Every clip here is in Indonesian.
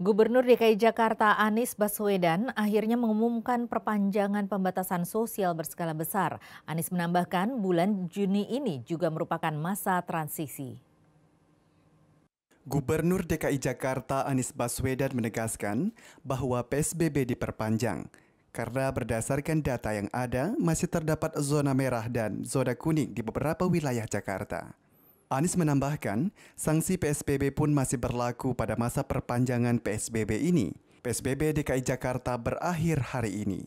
Gubernur DKI Jakarta Anies Baswedan akhirnya mengumumkan perpanjangan pembatasan sosial berskala besar. Anies menambahkan bulan Juni ini juga merupakan masa transisi. Gubernur DKI Jakarta Anies Baswedan menegaskan bahwa PSBB diperpanjang karena berdasarkan data yang ada masih terdapat zona merah dan zona kuning di beberapa wilayah Jakarta. Anies menambahkan, sanksi PSBB pun masih berlaku pada masa perpanjangan PSBB ini. PSBB DKI Jakarta berakhir hari ini.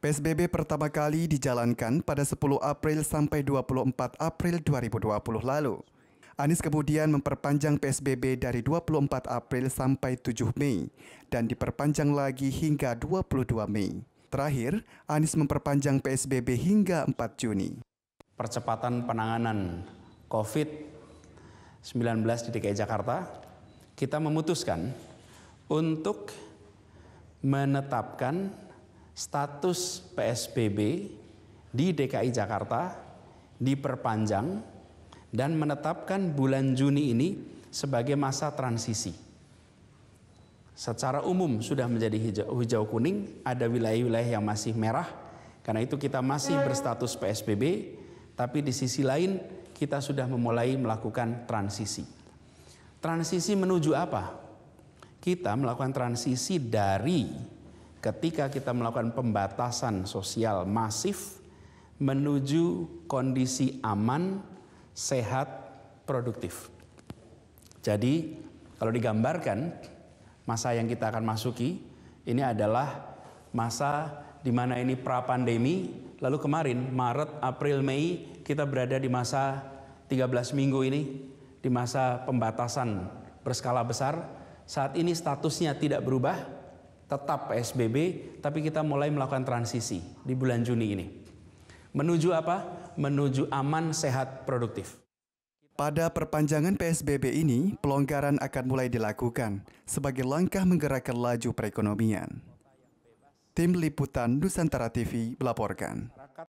PSBB pertama kali dijalankan pada 10 April sampai 24 April 2020 lalu. Anies kemudian memperpanjang PSBB dari 24 April sampai 7 Mei dan diperpanjang lagi hingga 22 Mei. Terakhir, Anies memperpanjang PSBB hingga 4 Juni. Percepatan penanganan COVID di DKI Jakarta, kita memutuskan untuk menetapkan status PSBB di DKI Jakarta diperpanjang dan menetapkan bulan Juni ini sebagai masa transisi. Secara umum sudah menjadi hijau, hijau kuning, ada wilayah-wilayah yang masih merah, karena itu kita masih berstatus PSBB, tapi di sisi lain kita sudah memulai melakukan transisi. Transisi menuju apa? Kita melakukan transisi dari ketika kita melakukan pembatasan sosial masif menuju kondisi aman, sehat, produktif. Jadi, kalau digambarkan masa yang kita akan masuki, ini adalah masa di mana ini pra pandemi Lalu kemarin Maret, April, Mei kita berada di masa 13 minggu ini di masa pembatasan berskala besar. Saat ini statusnya tidak berubah, tetap PSBB, tapi kita mulai melakukan transisi di bulan Juni ini. Menuju apa? Menuju aman, sehat, produktif. Pada perpanjangan PSBB ini, pelonggaran akan mulai dilakukan sebagai langkah menggerakkan laju perekonomian. Tim Liputan Nusantara TV melaporkan.